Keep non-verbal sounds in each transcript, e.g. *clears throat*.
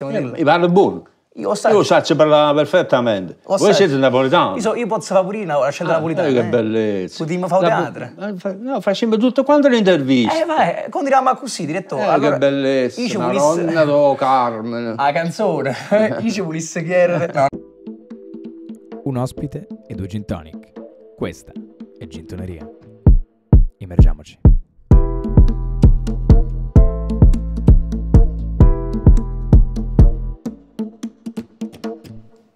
Eh, io parlo buono. Io, sa... io saccio parlare perfettamente. Lo Voi siete napoletani. Io, so, io posso favorire la scena ah, napoletana. Eh, che eh. bellezza. Potremmo fare teatro. no, facciamo tutto quanto le interviste. Eh, vai, continuiamo così, direttore. Eh, allora, che bellezza. Io ci volesse... Nonna do Carmen. *laughs* La canzone. *laughs* io ci volesse chiedere... No. Un ospite e due gin tonic. Questa è Gintoneria. Immergiamoci.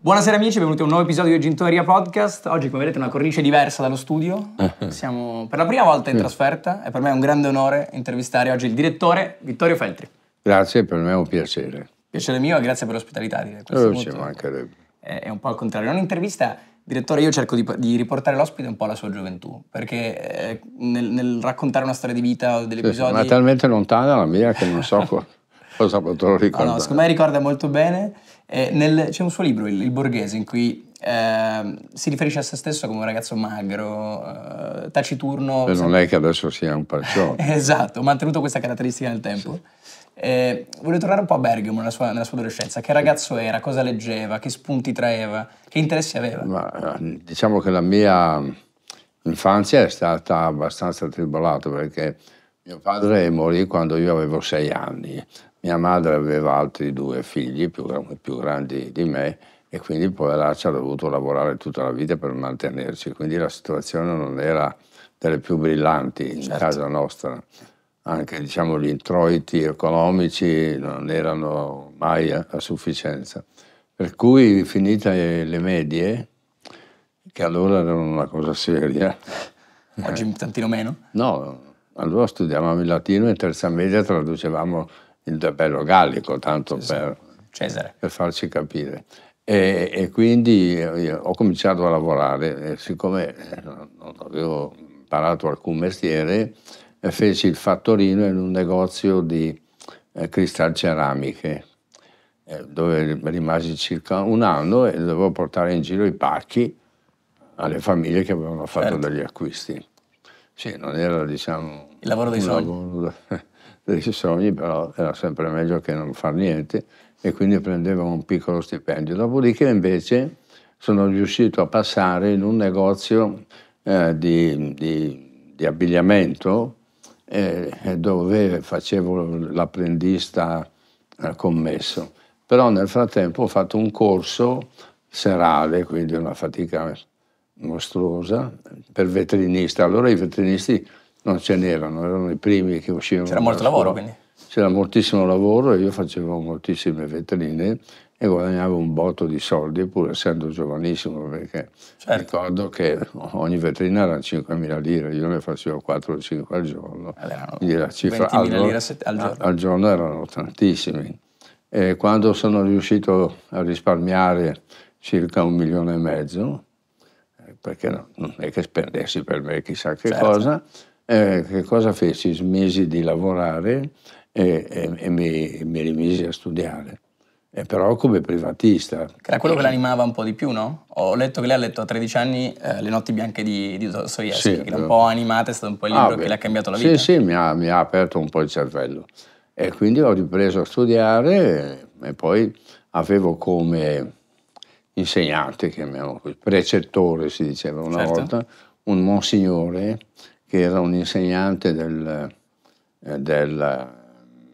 Buonasera amici, benvenuti a un nuovo episodio di Gintoneria Podcast. Oggi come vedete è una cornice diversa dallo studio. Eh. Siamo per la prima volta in trasferta e per me è un grande onore intervistare oggi il direttore Vittorio Feltri. Grazie, per me è un piacere. Piacere mio e grazie per l'ospitalità. Questo eh, ci mancherebbe. È un po' al contrario, In un'intervista Direttore, io cerco di, di, riportare l'ospite un po' alla sua gioventù, perché eh, nel, nel, raccontare una storia di vita o degli sì, episodi... Ma è talmente lontana la mia che non so *laughs* Cosa potrò ricordare? No, no, secondo me ricorda molto bene. Eh, nel, c'è un suo libro, il, il Borghese, in cui eh, si riferisce a se stesso come un ragazzo magro, eh, taciturno. E cioè, non è che adesso sia un parcione. *laughs* esatto, ha mantenuto questa caratteristica nel tempo. Sì. Eh, volevo tornare un po' a Bergamo nella sua, nella sua, adolescenza. Che ragazzo era? Cosa leggeva? Che spunti traeva? Che interessi aveva? Ma, eh, diciamo che la mia infanzia è stata abbastanza tribolata perché mio padre morì quando io avevo sei anni. Mia madre aveva altri due figli più, più grandi di me e quindi poveraccia ha dovuto lavorare tutta la vita per mantenerci, quindi la situazione non era delle più brillanti in certo. casa nostra. Anche diciamo, gli introiti economici non erano mai a, a sufficienza. Per cui finite le medie, che allora erano una cosa seria. Oggi un tantino meno? No, allora studiavamo il latino e in terza media traducevamo il tabello gallico, tanto per, per, farci capire. E, e quindi ho cominciato a lavorare, e siccome eh, non avevo imparato alcun mestiere, eh, feci il fattorino in un negozio di eh, cristalceramiche, eh, dove rimasi circa un anno e dovevo portare in giro i pacchi alle famiglie che avevano fatto certo. degli acquisti. Sì, non era diciamo... Il lavoro dei soldi. Lavoro... *laughs* dei sogni, però era sempre meglio che non far niente e quindi prendevo un piccolo stipendio. Dopodiché invece sono riuscito a passare in un negozio eh, di, di, di, abbigliamento eh, dove facevo l'apprendista eh, commesso. Però nel frattempo ho fatto un corso serale, quindi una fatica mostruosa, per vetrinista. Allora i vetrinisti non ce n'erano, erano i primi che uscivano. C'era molto lavoro quindi? C'era moltissimo lavoro e io facevo moltissime vetrine e guadagnavo un botto di soldi, pur essendo giovanissimo, perché certo. ricordo che ogni vetrina era 5.000 lire, io ne facevo 4 o 5 al giorno. Allora, quindi la cifra al, lire al giorno. al giorno erano tantissimi. E quando sono riuscito a risparmiare circa un milione e mezzo, eh, perché non è che spendessi per me chissà che certo. cosa, eh, che cosa feci? Smisi di lavorare e, e, e mi, mi, rimisi a studiare. E però come privatista. Era quello che l'animava un po' di più, no? Ho letto che lei ha letto a 13 anni eh, Le notti bianche di, di Dostoevsky, sì, che l'ha un eh. po' animata, è stato un po' il ah, libro ah, che le ha cambiato la vita. Sì, sì, mi ha, mi ha aperto un po' il cervello. E quindi ho ripreso a studiare e poi avevo come insegnante, chiamiamolo così, precettore si diceva una certo. volta, un monsignore che era un insegnante del, eh, del eh,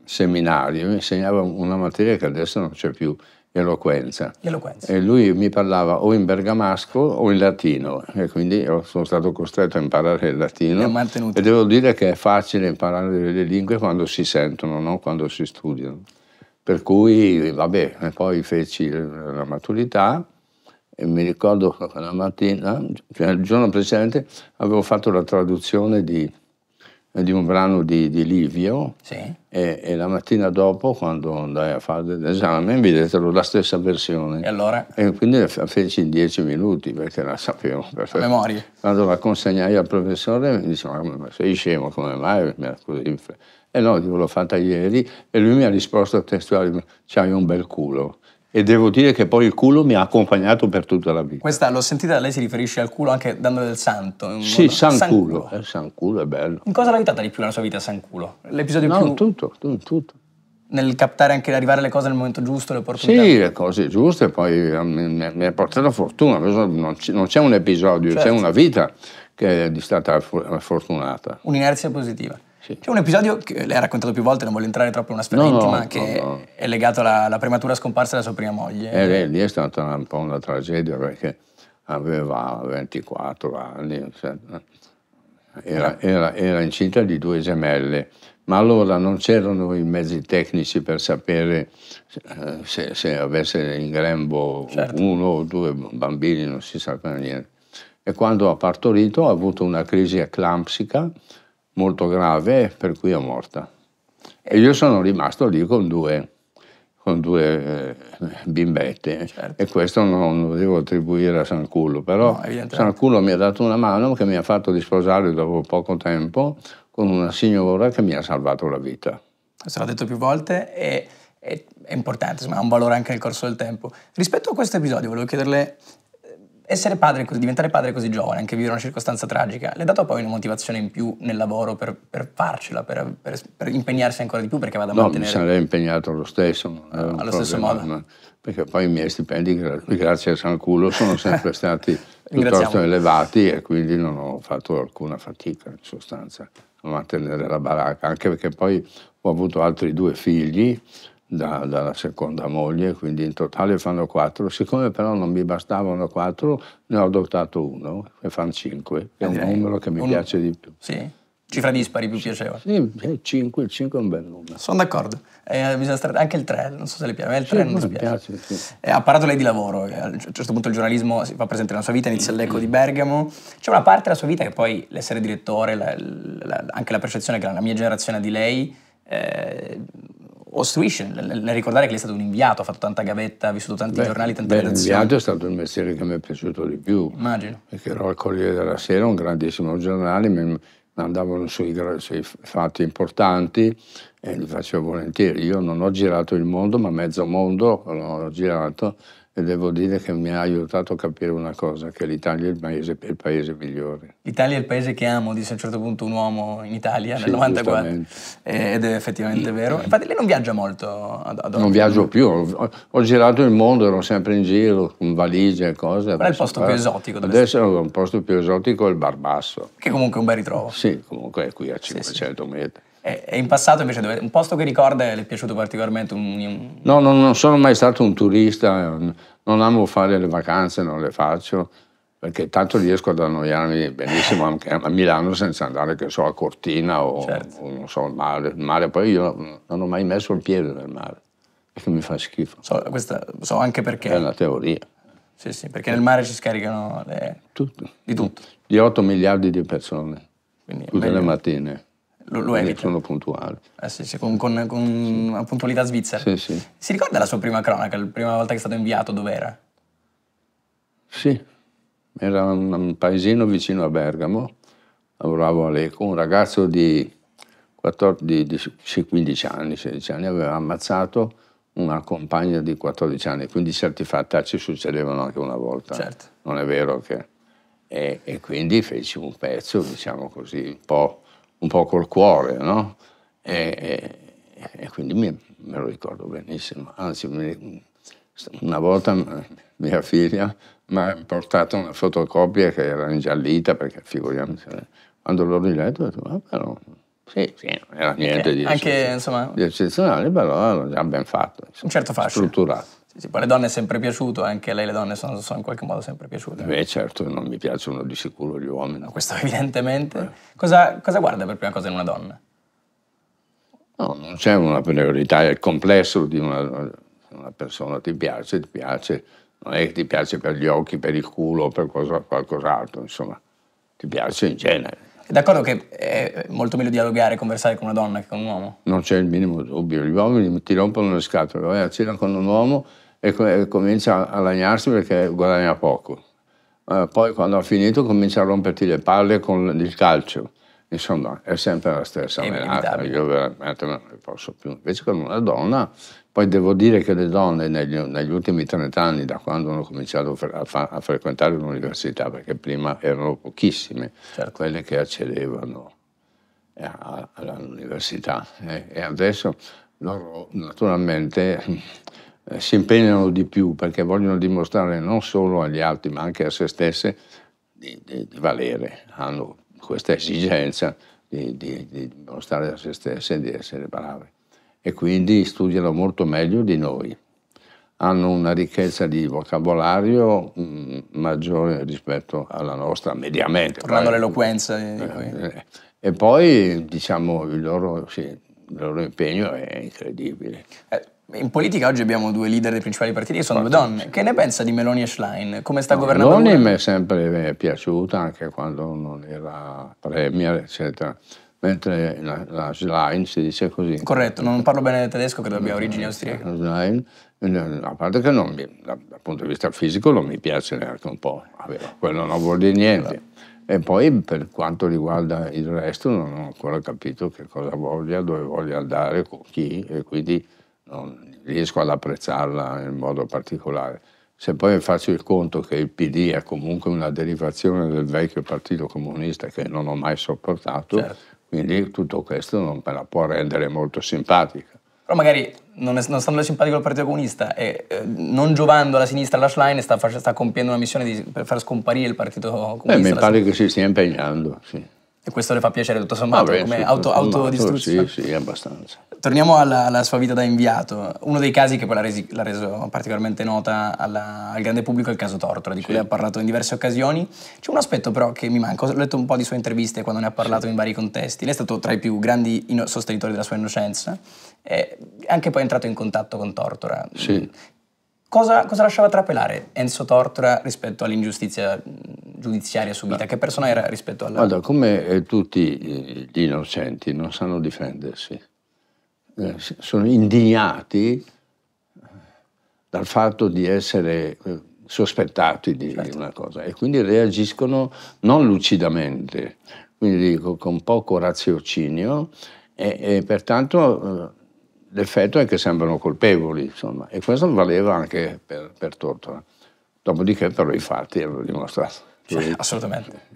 seminario, insegnava una materia che adesso non c'è più, eloquenza. eloquenza. E lui mi parlava o in bergamasco o in latino e quindi sono stato costretto a imparare il latino. E devo dire che è facile imparare delle lingue quando si sentono, non quando si studiano. Per cui, vabbè, poi feci la maturità e mi ricordo la mattina, cioè il giorno precedente, avevo fatto la traduzione di, di un brano di, di Livio sì. e, e, la mattina dopo, quando andai a fare l'esame, mi diedero la stessa versione. E allora? E quindi la feci in dieci minuti perché la sapevo. Perfetto. a memoria? Quando la consegnai al professore mi diceva, ma sei scemo, come mai? E eh no, l'ho fatta ieri e lui mi ha risposto testualmente, c'hai un bel culo. E devo dire che poi il culo mi ha accompagnato per tutta la vita. Questa l'ho sentita, lei si riferisce al culo anche dando del santo. Sì, san, san culo. culo. Eh, san culo è bello. In cosa l'ha aiutata di più la sua vita san culo? L'episodio no, più... No, tutto, tutto. Nel captare anche arrivare le cose nel momento giusto, le opportunità? Sì, le cose giuste, poi eh, mi ha portato fortuna. Non c'è un episodio, certo. c'è una vita che è stata fortunata. Un'inerzia positiva. Sì. C'è un episodio che lei ha raccontato più volte, non voglio entrare troppo in una sfera no, intima, no, che no, è legato alla, alla, prematura scomparsa della sua prima moglie. Eh, beh, lì è stata un po' una tragedia perché aveva 24 anni, cioè, eh, era, era, era incinta di due gemelle ma allora non c'erano i mezzi tecnici per sapere eh, se, se avesse in grembo certo. uno o due bambini, non si sapeva niente. E quando ha partorito ha avuto una crisi eclampsica molto grave per cui è morta. E io sono rimasto lì con due, con due eh, bimbette certo. e questo non lo devo attribuire a San Culo, però no, San Culo mi ha dato una mano che mi ha fatto risposare dopo poco tempo con una signora che mi ha salvato la vita. Questo l'ho detto più volte e è, importante, insomma, ha un valore anche nel corso del tempo. Rispetto a questo episodio, volevo chiederle essere padre, diventare padre così giovane, anche vivere una circostanza tragica, le ha dato poi una motivazione in più nel lavoro per, per farcela, per, per, per, impegnarsi ancora di più perché vada a no, mantenere... No, mi sarei impegnato lo stesso. Non ah, Allo problema, stesso modo. Ma, perché poi i miei stipendi, grazie a San Culo, sono *laughs* sempre stati *laughs* piuttosto elevati e quindi non ho fatto alcuna fatica in sostanza a mantenere la baracca, anche perché poi ho avuto altri due figli da, dalla seconda moglie, quindi in totale fanno quattro. Siccome però non mi bastavano quattro, ne ho adottato uno, e fanno cinque, è un eh, numero che mi uno. piace di più. Sì. Cifra dispari più piaceva. Sì, 5, eh, il cinque è un bel numero. Sono d'accordo. Eh, stare, anche il 3, non so se le piace, a il 3 sì, non mi piace. piace sì. eh, ha parlato lei di lavoro, eh, a un certo punto il giornalismo si fa presente nella sua vita, inizia l'eco di Bergamo. C'è una parte della sua vita che poi l'essere direttore, la, la, anche la percezione che la mia generazione ha di lei, eh, ostruisce nel ricordare che lei è stato un inviato, ha fatto tanta gavetta, ha vissuto tanti Beh, giornali, tante beh, redazioni. L'inviato è stato il mestiere che mi è piaciuto di più. Immagino. Perché ero al Corriere della Sera, un grandissimo giornale, mi mandavano sui, sui fatti importanti e li facevo volentieri. Io non ho girato il mondo, ma mezzo mondo l'ho girato e devo dire che mi ha aiutato a capire una cosa, che l'Italia è il paese, il paese migliore. L'Italia è il paese che amo, disse a un certo punto un uomo in Italia sì, nel 94, eh, ed è effettivamente vero. Eh. Infatti lei non viaggia molto ad, ad oggi. Non viaggio più, ho, ho, girato il mondo, ero sempre in giro, con valigie e cose. Qual è il posto più esotico? Adesso essere? il posto più esotico è il Barbasso. Che comunque è un bel ritrovo. Sì, comunque è qui a 500 sì, sì. metri. E in passato invece dove, un posto che ricorda le è piaciuto particolarmente? Un, un... No, no, non sono mai stato un turista, non amo fare le vacanze, non le faccio, perché tanto riesco ad annoiarmi benissimo anche a Milano senza andare, che so, a Cortina o, certo. o non so, al mare. mare poi io non ho mai messo il piede nel mare, perché mi fa schifo. So, questa, so anche perché. È una teoria. Sì, sì, perché nel mare ci scaricano le... tutto. di tutto. Di 8 miliardi di persone, Quindi tutte le mattine lo, lo evita. Sono puntuale. Eh sì, sì, con, con, con sì. una puntualità svizzera. Sì, sì. Si ricorda la sua prima cronaca, la prima volta che è stato inviato, dove era? Sì, era un, un paesino vicino a Bergamo, lavoravo a Leco, un ragazzo di, 14, di, di 15 anni, 16 anni, aveva ammazzato una compagna di 14 anni, quindi certi fatti ci succedevano anche una volta. Certo. Non è vero che... E, e, quindi feci un pezzo, diciamo così, un po' un po' col cuore, no? E, e, e quindi mi, me lo ricordo benissimo. Anzi, una volta mia figlia mi ha portato una fotocopia che era ingiallita, perché figuriamoci, quando l'ho riletto ho detto, ah, però, sì, sì, non era niente di, anche, eccezionale, insomma... di eccezionale, però l'hanno già ben fatto, insomma, un certo fascio. strutturato. Sì, poi le donne è sempre piaciuto, anche a lei le donne sono, sono, in qualche modo sempre piaciute. Beh, certo, non mi piacciono di sicuro gli uomini. No, questo evidentemente. Eh. Cosa, cosa, guarda per prima cosa in una donna? No, non c'è una priorità, è il complesso di una, una persona. Ti piace, ti piace. Non è che ti piace per gli occhi, per il culo o per cosa, qualcos'altro, insomma. Ti piace in genere. È d'accordo che è molto meglio dialogare e conversare con una donna che con un uomo? Non c'è il minimo dubbio. Gli uomini ti rompono le scatole. Vai a cena con un uomo e, comincia a lagnarsi perché guadagna poco. Eh, poi quando ha finito comincia a romperti le palle con il calcio. Insomma, è sempre la stessa menata. Io veramente non ne posso più. Invece con una donna, poi devo dire che le donne negli, negli ultimi 30 anni, da quando hanno cominciato a, fa, a frequentare l'università, perché prima erano pochissime certo. quelle che accedevano eh, all'università. E, e adesso loro naturalmente eh, si impegnano di più perché vogliono dimostrare non solo agli altri ma anche a se stesse di, di, di valere, hanno questa esigenza di, di, dimostrare a se stesse di essere bravi e quindi studiano molto meglio di noi, hanno una ricchezza di vocabolario mm, maggiore rispetto alla nostra mediamente. Tornando all'eloquenza. Eh, eh, e poi diciamo il loro, sì, il loro impegno è incredibile. Eh in politica oggi abbiamo due leader dei principali partiti che sono due donne. Che ne pensa di Meloni e Schlein? Come sta no, governando? Meloni mi è sempre piaciuta anche quando non era premier, eccetera. Mentre la, la Schlein si dice così. Corretto, non parlo bene del tedesco, credo abbia origini austriache. La Schlein, eh, a parte che non mi, dal punto di vista fisico non mi piace neanche un po', quello non vuol dire niente. E poi per quanto riguarda il resto non ho ancora capito che cosa voglia, dove voglia andare, con chi e quindi non riesco ad apprezzarla in modo particolare. Se poi faccio il conto che il PD è comunque una derivazione del vecchio Partito Comunista che non ho mai sopportato, certo. quindi tutto questo non me la può rendere molto simpatica. Però magari non, è, non stando simpatico al Partito Comunista e eh, non giovando alla sinistra alla Schlein sta, sta compiendo una missione di, per far scomparire il Partito Comunista. Eh, mi pare sinistra. che si stia impegnando, sì. E questo le fa piacere tutto ah, sommato, Vabbè, come sì, auto, autodistruzione. Sì, sì, abbastanza. Torniamo alla, alla, sua vita da inviato. Uno dei casi che poi l'ha, resi, l'ha reso particolarmente nota alla, al grande pubblico è il caso Tortora, di cui sì. ha parlato in diverse occasioni. C'è un aspetto però che mi manca, ho letto un po' di sue interviste quando ne ha parlato sì. in vari contesti. Lei è stato tra i più grandi ino- sostenitori della sua innocenza, e anche poi è entrato in contatto con Tortora. Sì. Cosa, cosa, lasciava trapelare Enzo Tortora rispetto all'ingiustizia giudiziaria subita? Che persona era rispetto alla... Guarda, come eh, tutti eh, gli innocenti non sanno difendersi, eh, sono indignati dal fatto di essere sospettati di certo. una cosa e quindi reagiscono non lucidamente, quindi dico con poco raziocinio e, e pertanto l'effetto è che sembrano colpevoli, insomma, e questo valeva anche per, per Tortora. Dopodiché però i fatti hanno dimostrato. Cioè, assolutamente.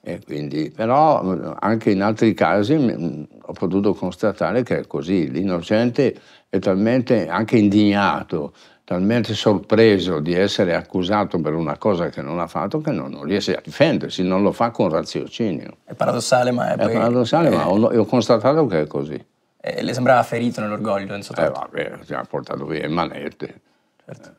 Eh, quindi, però anche in altri casi mm, ho potuto constatare che è così, l'innocente è talmente anche indignato, talmente sorpreso di essere accusato per una cosa che non ha fatto che non, non riesce a difendersi, non lo fa con raziocinio. È paradossale, ma è, è paradossale, è... ma ho, ho constatato che è così eh, le sembrava ferito nell'orgoglio. Enzo Totto. Eh vabbè, si è portato via il manette. Certo.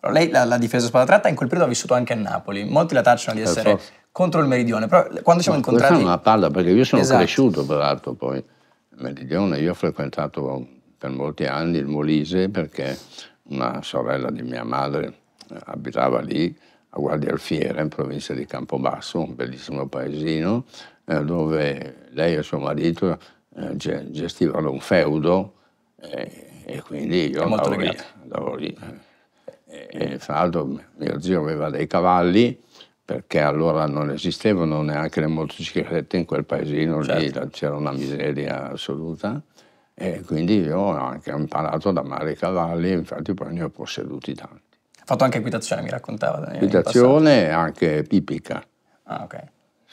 Però lei la, la difesa spada tratta in quel periodo ha vissuto anche a Napoli. Molti la tacciano di eh, essere forse. contro il meridione, però quando siamo no, incontrati... Questa è una palla, perché io sono esatto. cresciuto peraltro poi il meridione. Io ho frequentato per molti anni il Molise perché una sorella di mia madre eh, abitava lì, a Guardia Alfiera, in provincia di Campobasso, un bellissimo paesino, eh, dove lei e suo marito eh, gestivano un feudo eh, e quindi io andavo lì, andavo lì. Eh, e, fra l'altro mio zio aveva dei cavalli perché allora non esistevano neanche le motociclette in quel paesino certo. lì, c'era una miseria assoluta e quindi io ho anche imparato ad amare i cavalli, infatti poi ne ho posseduti tanti. Ha fatto anche equitazione, mi raccontava Daniele. Equitazione e anche pipica. Ah, ok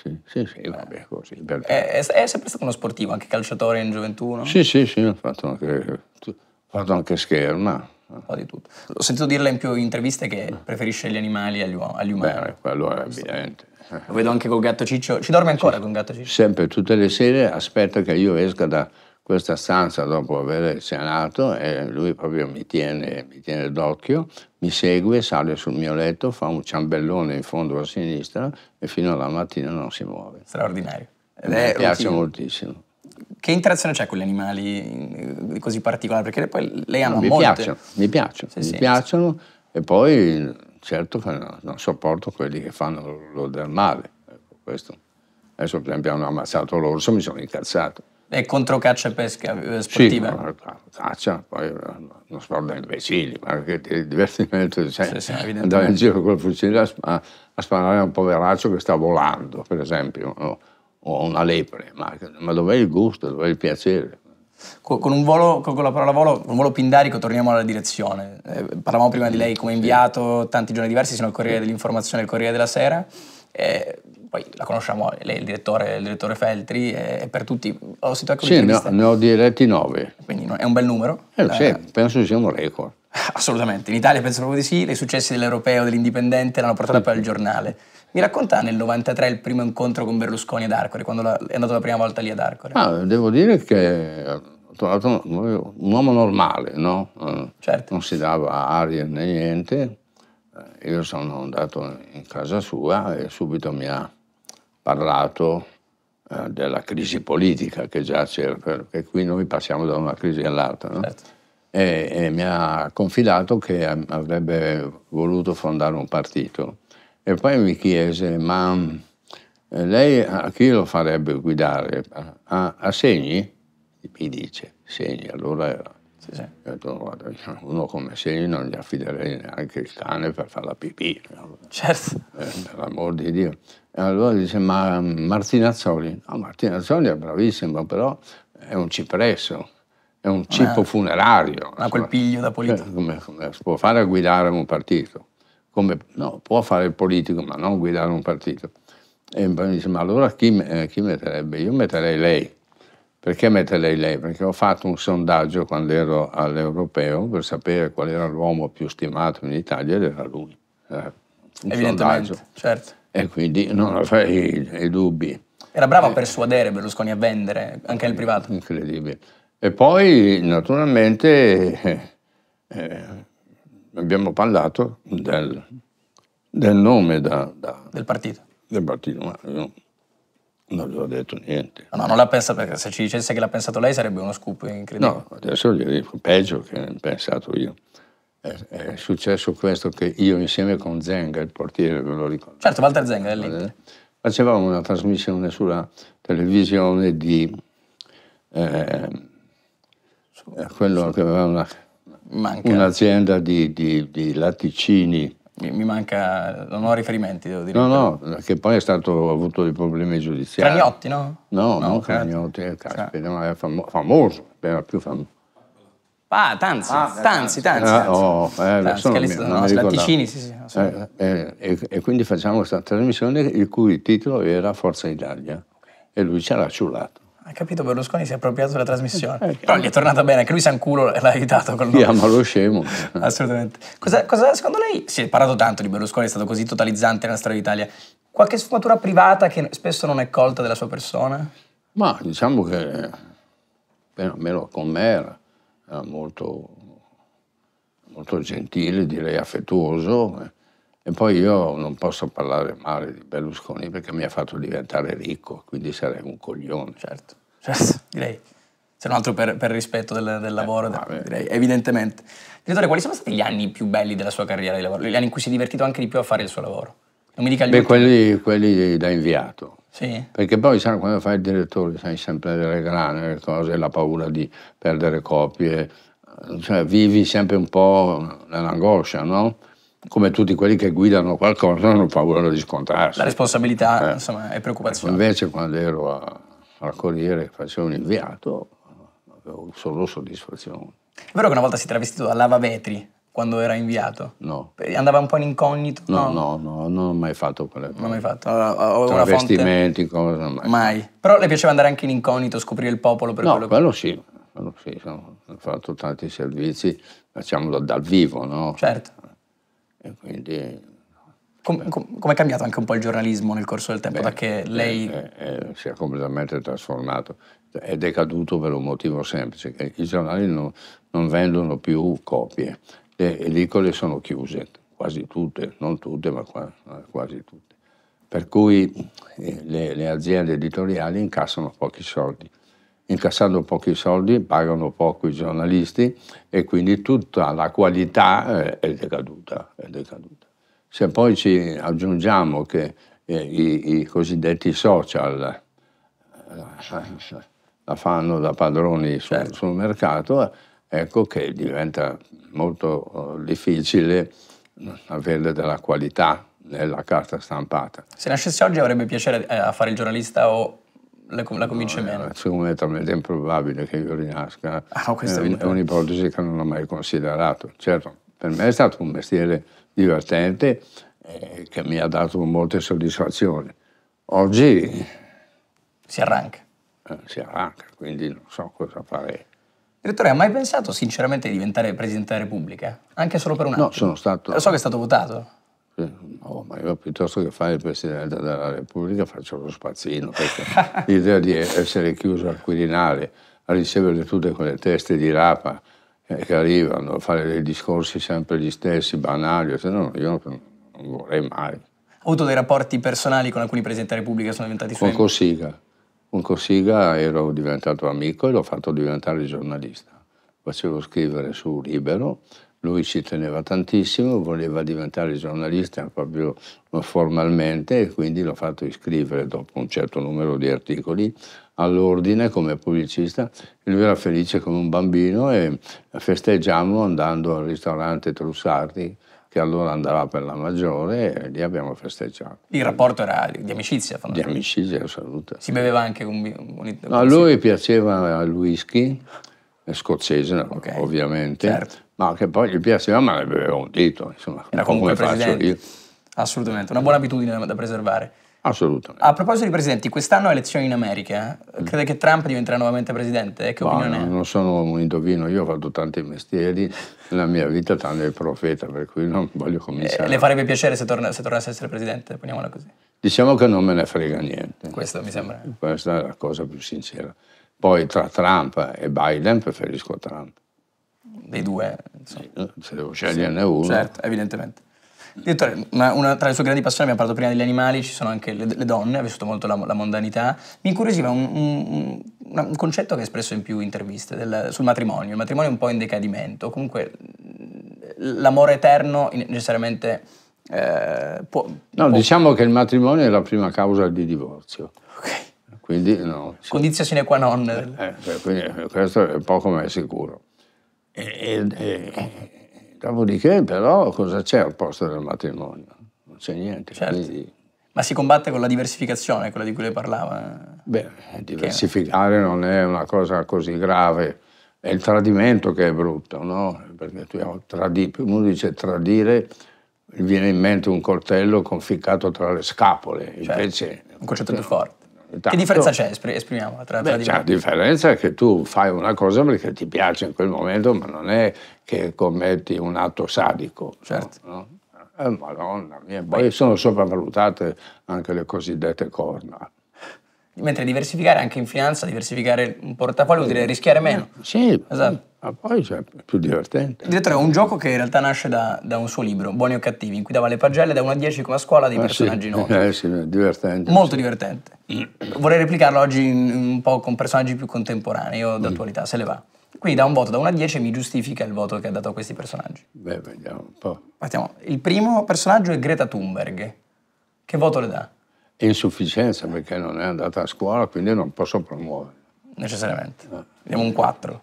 sì, sì, sì vabbè, così. Per... Eh, è, è, sempre stato uno sportivo, anche calciatore in gioventù, no? Sì, sì, sì, ho fatto anche, fatto anche scherma. Un po' di tutto. Ho sentito dirle in più interviste che preferisce gli animali agli, uom- agli umani. Beh, quello era evidente. Lo vedo anche con Gatto Ciccio. Ci dorme ancora sì, con Gatto Ciccio? Sempre, tutte le sere aspetta che io esca da, questa stanza dopo aver cenato e lui proprio mi tiene, mi tiene d'occhio, mi segue, sale sul mio letto, fa un ciambellone in fondo a sinistra e fino alla mattina non si muove. Straordinario. Ed mi piace routine. moltissimo. Che interazione c'è con gli animali eh, così particolari? Perché poi lei ama no, mi Piacciono, mi piacciono, sì, mi sì, piacciono sì. e poi certo non, sopporto quelli che fanno lo del male. Ecco, questo. Adesso per esempio hanno ammazzato l'orso, mi sono incazzato. E contro caccia e pesca eh, sportiva? Sì, caccia, poi eh, non sport da imbecilli, ma che il divertimento, *laughs* cioè, sì, sì, andare in giro con il fucile a, a, a, sparare a un poveraccio che sta volando, per esempio, o, o una lepre, ma, ma dov'è il gusto, dov'è il piacere? Con, un volo, con la parola volo, un volo pindarico torniamo alla direzione. Eh, parlavamo prima di lei come inviato tanti giorni diversi, sino il Corriere dell'Informazione e il Corriere della Sera. Eh, poi la conosciamo, lei è il direttore, il direttore Feltri, e per tutti ho sentito anche Sì, no, ne ho diretti nove. Quindi è un bel numero. Eh, eh, penso che sia un record. *laughs* Assolutamente, in Italia penso proprio di sì, i successi dell'Europeo, dell'Indipendente l'hanno portata poi al giornale. Mi racconta nel 93 il primo incontro con Berlusconi ad Arcore, quando è andato la prima volta lì ad Arcore? Ah, devo dire che trovato un uomo normale, no? Eh, certo. Non si dava aria né niente. Eh, io sono andato in casa sua e subito mi ha parlato eh, della crisi politica che già c'era, perché qui noi passiamo da una crisi all'altra. No? Certo. E, e, mi ha confidato che avrebbe voluto fondare un partito. E poi mi chiese, ma eh, lei a chi lo farebbe guidare? A, a Segni? Mi dice, Segni, allora era. Sì, uno come Segni non gli affiderei neanche il cane per fare la pipì. Certo. Eh, per l'amor di Dio. E allora dice, ma mm, Martinazzoli? No, Martinazzoli è bravissimo, però è un cipresso, è un cippo funerario. Ha quel piglio da politico. Eh, come, come può fare a guidare un partito? Come, no, può fare il politico, ma non guidare un partito. E mi dice, ma allora chi, eh, chi metterebbe? Io metterei lei. Perché metterei lei? Perché ho fatto un sondaggio quando ero all'Europeo per sapere qual era l'uomo più stimato in Italia ed era lui. Era eh, un Evidentemente, sondaggio. certo e quindi non avrei i, dubbi. Era bravo a eh. persuadere Berlusconi a vendere anche nel privato. Incredibile. E poi naturalmente eh, eh, abbiamo parlato del, del nome da, da, del partito. Del partito, ma io non gli ho detto niente. No, no non la pensa perché se ci dicesse che l'ha pensato lei sarebbe uno scoop incredibile. No, adesso gli dico peggio che ho pensato io è successo questo che io insieme con Zenga, il portiere, ve lo ricordo. Certo, Walter Zenga dell'Inter. Facevamo una trasmissione sulla televisione di... Eh, eh quello che aveva una, un'azienda di, di, di latticini. Mi, mi, manca, non ho riferimenti, devo dire. No, no, che poi è stato, ha avuto dei problemi giudiziari. Cragnotti, no? No, no non Cragnotti, eh, caspita, ma è famo- famoso, era più famoso Ah, Tanzi, ah, Tanzi, Tanzi. Eh, oh, eh, Tanzi, Calista, no, Latticini, sì, sì. Eh, eh, e, e, quindi facciamo questa trasmissione il cui titolo era Forza Italia e lui ci ha racciulato. Ha capito, Berlusconi si è appropriato della trasmissione. Eh, eh, Però gli è tornata bene, anche lui Culo l'ha aiutato col nome. Chiama lo scemo. *laughs* Assolutamente. Cosa, cosa, secondo lei, si è parlato tanto di Berlusconi, è stato così totalizzante nella storia d'Italia, qualche sfumatura privata che spesso non è colta della sua persona? Ma diciamo che, eh, almeno con me era, eh, molto, molto gentile, direi affettuoso. Eh. E poi io non posso parlare male di Berlusconi perché mi ha fatto diventare ricco, quindi sarei un coglione. Certo, certo direi. Se non altro per, per rispetto del, del eh, lavoro, eh, direi, evidentemente. Direttore, quali sono stati gli anni più belli della sua carriera di lavoro? Gli anni in cui si è divertito anche di più a fare il suo lavoro? Non mi dica gli Beh, quelli, quelli da inviato. Sì. Perché poi sai, quando fai il direttore sai sempre delle grane, le cose, la paura di perdere copie, cioè vivi sempre un po' nell'angoscia, no? Come tutti quelli che guidano qualcosa hanno paura di scontrarsi. La responsabilità, eh. insomma, è preoccupazione. invece quando ero a, al Corriere e facevo un inviato, avevo solo soddisfazione. È vero che una volta si è travestito da lavavetri quando era inviato? No. Eh, andava un po' in incognito? No, no, no, no non ho mai fatto quelle cose. Non ho mai fatto. Allora, ho Travestimenti, fonte... cose, mai. mai. Però le piaceva andare anche in incognito, scoprire il popolo per no, quello, quello che... sì, quello sì, ho fatto tanti servizi, facciamolo dal, vivo, no? Certo. E quindi... Come com, eh. com è cambiato anche un po' il giornalismo nel corso del tempo, Beh, da che eh, lei... È, è, è, si è completamente trasformato. È decaduto per un motivo semplice, che i giornali non, non vendono più copie, le edicole sono chiuse, quasi tutte, non tutte, ma eh, quasi tutte. Per cui eh, le, le, aziende editoriali incassano pochi soldi. Incassando pochi soldi pagano poco i giornalisti e quindi tutta la qualità eh, è, decaduta, è, decaduta, Se poi ci aggiungiamo che eh, i, i, cosiddetti social la, fanno da padroni sul, certo. sul mercato, ecco che diventa molto eh, difficile avere della qualità nella carta stampata. Se nascesse oggi avrebbe piacere eh, a fare il giornalista o la, la convince no, meno? Secondo me è talmente improbabile che io rinasca, ah, è, è un'ipotesi che non ho mai considerato. Certo, per me è stato un mestiere divertente eh, che mi ha dato molte soddisfazioni. Oggi... Si arranca. Eh, si arranca, quindi non so cosa farei. Direttore, ha mai pensato sinceramente di diventare Presidente della Repubblica? Anche solo per un anno? No, sono stato... Lo so che è stato votato. No, ma io piuttosto che fare il Presidente della Repubblica faccio lo spazzino, perché *laughs* l'idea di essere chiuso al Quirinale, a ricevere tutte quelle teste di rapa eh, che arrivano, a fare dei discorsi sempre gli stessi, banali, se no io non, vorrei mai. Ha avuto dei rapporti personali con alcuni Presidenti della Repubblica che sono diventati suoi? Con Cossiga. Con Cossiga ero diventato amico e l'ho fatto diventare giornalista. Facevo scrivere su Libero, lui ci teneva tantissimo, voleva diventare giornalista proprio formalmente e quindi l'ho fatto iscrivere dopo un certo numero di articoli all'ordine come pubblicista. Lui era felice come un bambino e festeggiamo andando al ristorante Trussardi che allora andava per la maggiore e lì abbiamo festeggiato. Il rapporto era di amicizia? Di amicizia assoluta. Si beveva anche un... un, no, a lui piaceva il whisky, scozzese okay. ovviamente, certo. ma che poi gli piaceva ma ne beveva un dito, insomma. Era comunque presidente. Assolutamente, una buona abitudine da preservare. Assolutamente. A proposito di presidenti, quest'anno ha elezioni in America, eh? mm. crede che Trump diventerà nuovamente presidente? Che no, opinione no, Non sono un indovino, io ho fatto tanti mestieri nella mia vita, tranne il profeta, per cui non voglio eh, cominciare. Eh, le farebbe piacere se, torna, se tornasse a essere presidente, poniamola così. Diciamo che non me ne frega niente. Questo mi sembra. Questa è la cosa più sincera. Poi tra Trump e Biden preferisco Trump. Dei due, insomma. Eh, se devo sceglierne sì, uno. Certo, evidentemente. Direttore, una, tra le sue grandi passioni, abbiamo parlato prima degli animali, ci sono anche le, le donne, ha vissuto molto la, la mondanità. Mi incuriosiva un, un, un, concetto che ha espresso in più interviste del, sul matrimonio. Il matrimonio è un po' in decadimento, comunque l'amore eterno necessariamente eh, può... No, può... diciamo che il matrimonio è la prima causa di divorzio. Ok. Quindi no. Sì. Condizio sine qua non. eh, eh quindi questo è poco ma è sicuro. E, e, Dopodiché, però, cosa c'è al posto del matrimonio? Non c'è niente. Certo. Quindi... Ma si combatte con la diversificazione, quella di cui lei parlava? Beh, diversificare che... non è una cosa così grave. È il tradimento che è brutto, no? Perché tu tradi... uno dice tradire, viene in mente un coltello conficcato tra le scapole. Certo. Invece, un concetto più forte. Tanto, che differenza c'è, esprimiamo, tra, beh, tra La differenza è che tu fai una cosa perché ti piace in quel momento, ma non è che commetti un atto sadico. Certo. no? Eh, madonna mia, poi sono sopravvalutate anche le cosiddette corna. Mentre diversificare anche in finanza, diversificare un portafoglio vuol dire rischiare meno. Sì, esatto. Ma ah, poi c'è cioè, più divertente. Direttore, è un gioco che in realtà nasce da, da, un suo libro, Buoni o Cattivi, in cui dava le pagelle da 1 a 10 come a scuola dei Ma ah, personaggi sì. noti. Eh sì, divertente. Molto sì. divertente. Vorrei replicarlo oggi un po' con personaggi più contemporanei o d'attualità, mm. se le va. Quindi da un voto da 1 a 10 mi giustifica il voto che ha dato a questi personaggi. Beh, vediamo un po'. Partiamo. Il primo personaggio è Greta Thunberg. Che voto le dà? Insufficienza perché non è andata a scuola, quindi non posso promuovere. Necessariamente. No. Ah. Diamo un 4.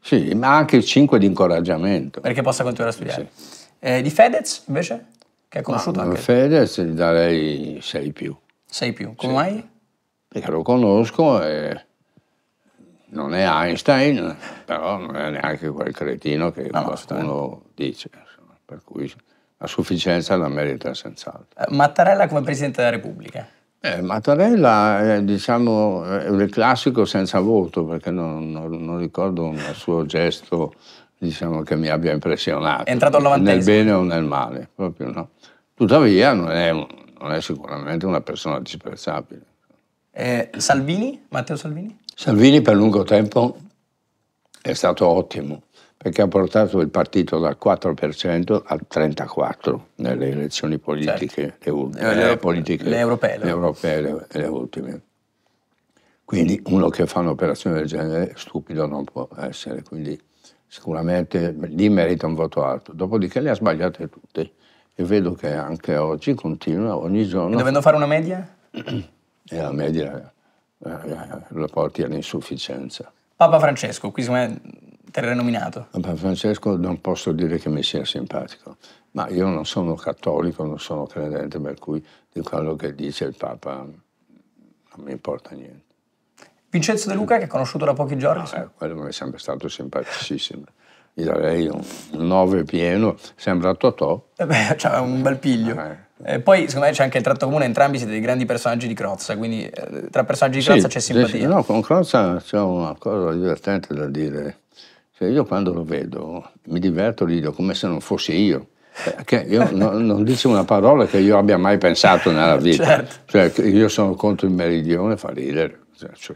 Sì, ma anche il 5 di incoraggiamento. Perché possa continuare a studiare. Sì. Eh, di Fedez invece? Che hai conosciuto ma, anche? Fedez gli darei 6 più. 6 più, come sì. mai? Perché lo conosco e non è Einstein, però non è neanche quel cretino che no, qualcuno dice. Per cui la sufficienza la merita senz'altro. Eh, Mattarella come Presidente della Repubblica? Eh, Mattarella eh, diciamo, eh, è, diciamo, un classico senza voto, perché non, non, non ricordo un suo gesto diciamo, che mi abbia impressionato. È entrato al 90 Nel bene o nel male, proprio no. Tuttavia non è, non è sicuramente una persona disprezzabile. Eh, Salvini? Matteo Salvini? Salvini per lungo tempo è stato ottimo perché ha portato il partito dal 4% al 34% nelle elezioni politiche, certo. le, ultime, eh, le, eh, le, politiche le europee, le, europee le, ultime. Quindi uno che fa un'operazione del genere stupido non può essere, quindi sicuramente lì merita un voto alto. Dopodiché le ha sbagliate tutte e vedo che anche oggi continua, ogni giorno... E dovendo fare una media? e *clears throat* eh, la media eh, la porti all'insufficienza. Papa Francesco, qui secondo terrenominato. Papa Francesco non posso dire che mi sia simpatico, ma io non sono cattolico, non sono credente, per cui di quello che dice il Papa non mi importa niente. Vincenzo De Luca, che ha conosciuto da pochi giorni. No, eh, quello mi è sempre stato simpaticissimo. Gli darei un 9 pieno, sembra Totò. Eh beh, *laughs* cioè, un bel piglio. Eh. Eh, poi, secondo me, c'è anche il tratto comune, entrambi siete dei grandi personaggi di Crozza, quindi eh, tra personaggi di Crozza sì, c'è simpatia. Dici, no, con Crozza c'è una cosa divertente da dire. Cioè io quando lo vedo mi diverto, rido come se non fossi io. Che io no, non dice una parola che io abbia mai pensato nella vita. Certo. Cioè, io sono contro il meridione, fa ridere, cioè,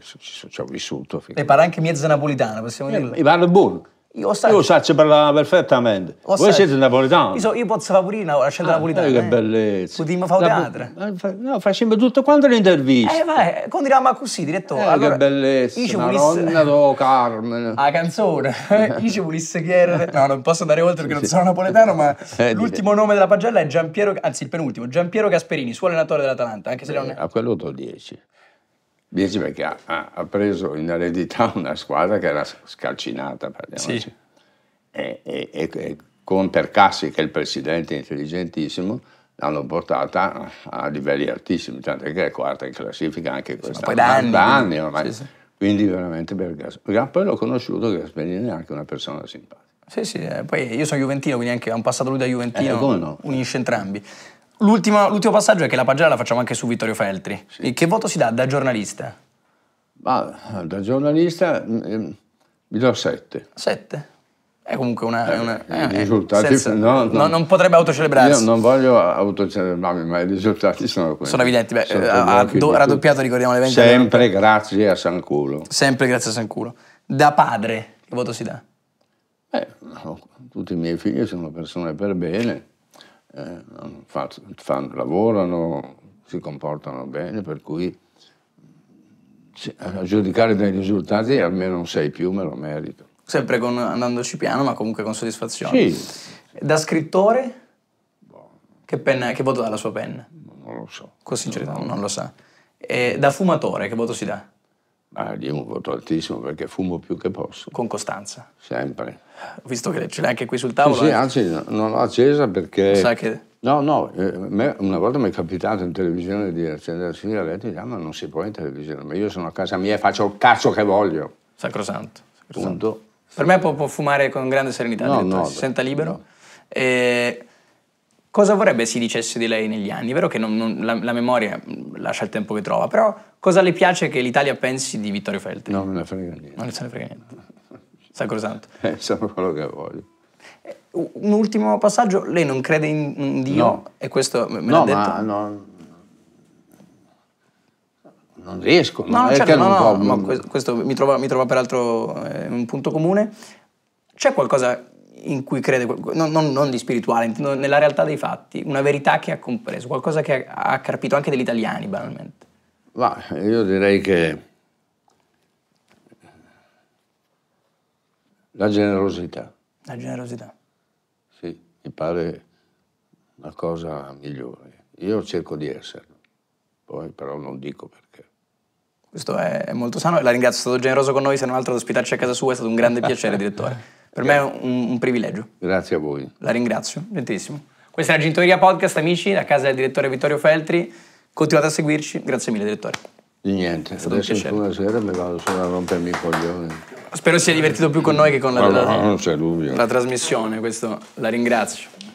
ci, ho vissuto. Finché. E parla anche mezza napolitana, possiamo dire. Eh, Ivan Bull. Io, sac- saccio parlare perfettamente. Voi siete napoletani. Io, so, io posso fare pure la scena ah, napoletana. Che eh. bellezza. Eh. Potremmo fare teatro. no, facciamo tutto quanto le interviste. Eh, vai, continuiamo così, direttore. Eh, allora, che bellezza. Io ci volesse... Madonna do Carmen. *laughs* La canzone. *laughs* io ci volesse chiedere... No, non posso andare oltre perché non sono napoletano, ma *laughs* eh, l'ultimo dite. nome della pagella è Giampiero... Anzi, il penultimo. Giampiero Gasperini, suo allenatore dell'Atalanta. Anche se eh, non è... A quello do 10. Birgi perché ha, ha, preso in eredità una squadra che era scalcinata, sì. e, e, e, con Percassi, che è il presidente intelligentissimo, l'hanno portata a, livelli altissimi, tanto che è quarta in classifica anche quest'anno. Da anni, anni ormai. Sì, sì. Quindi veramente Bergasso. Poi l'ho conosciuto, Gasperini è anche una persona simpatica. Sì, sì, eh, poi io sono Juventino, quindi anche un passato lui da Juventino, eh, no? unisce entrambi l'ultimo passaggio è che la pagina la facciamo anche su Vittorio Feltri. Sì. Che voto si dà da giornalista? Ma, da giornalista mm, mm, mi do 7. 7? È comunque una... Eh, una eh, eh, risultati, senza, no, no, non potrebbe autocelebrarsi. Io non voglio autocelebrarmi, ma i risultati sono questi. Sono evidenti. Beh, sono eh, ha raddoppiato, ricordiamo, l'evento. Sempre grazie a San Culo. Sempre grazie a San Culo. Da padre, che voto si dà? Beh, tutti i miei figli sono persone per bene eh, fanno, fanno, lavorano, si comportano bene, per cui a giudicare dai risultati almeno un 6 più me lo merito. Sempre con, andandoci piano, ma comunque con soddisfazione. Sì. Da scrittore, boh. che, penna, che voto dà la sua penna? Non lo so. Con sincerità, non, non lo sa. E da fumatore, che voto si dà? Ah, io un voto altissimo perché fumo più che posso. Con costanza. Sempre. Ho visto che ce l'hai anche qui sul tavolo. Sì, sì eh. anzi non l'ho accesa perché... Sa che... No, no, eh, una volta mi è capitato in televisione di accendere il signoretto e dire ah, ma non si può in televisione, ma io sono a casa mia e faccio il cazzo che voglio. Sacrosanto. sacrosanto. Punto. Per me può, può, fumare con grande serenità, no, no, si senta libero. No. E eh, cosa vorrebbe si dicesse di lei negli anni? È vero che non, non, la, la, memoria mm, lascia il tempo che trova, però cosa le piace che l'Italia pensi di Vittorio Feltri? No, non ne frega niente. Non se ne frega niente. Sacrosanto. *laughs* Eh, sono quello che voglio. Eh, un ultimo passaggio, lei non crede in Dio? No. E questo me no, l'ha detto? Ma no, non riesco. Certo, no, non certo, no, no, no, questo, questo mi, trova, mi trova, peraltro eh, un punto comune. C'è qualcosa in cui crede, non, non, non di spirituale, nella realtà dei fatti, una verità che ha compreso, qualcosa che ha, ha capito anche degli italiani banalmente? Ma io direi che la generosità. La generosità. Sì, mi pare la cosa migliore. Io cerco di esserlo, poi però non dico perché. Questo è molto sano e la ringrazio, è stato generoso con noi, se non altro ad ospitarci a casa sua è stato un grande piacere, *laughs* direttore. Per me è un, un privilegio. Grazie a voi. La ringrazio, gentilissimo. Questa è la Gintoria Podcast, amici, da casa del direttore Vittorio Feltri. Continuate a seguirci, grazie mille direttore. Di niente, adesso una sera mi vado solo a rompermi i coglioni. Spero sia divertito più con noi che con la, no, no, la, la trasmissione, questo la ringrazio.